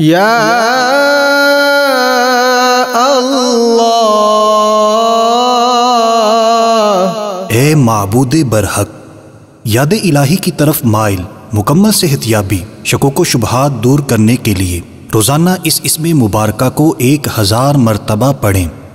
يا अल्लाह ए मबूद बरहक याद इलाही की तरफ माइल मुकम्मल सेहतियाबी शकों को शुबहत दूर करने के लिए रोज़ाना इस इसम मुबारक को एक हज़ार मरतबा पढ़ें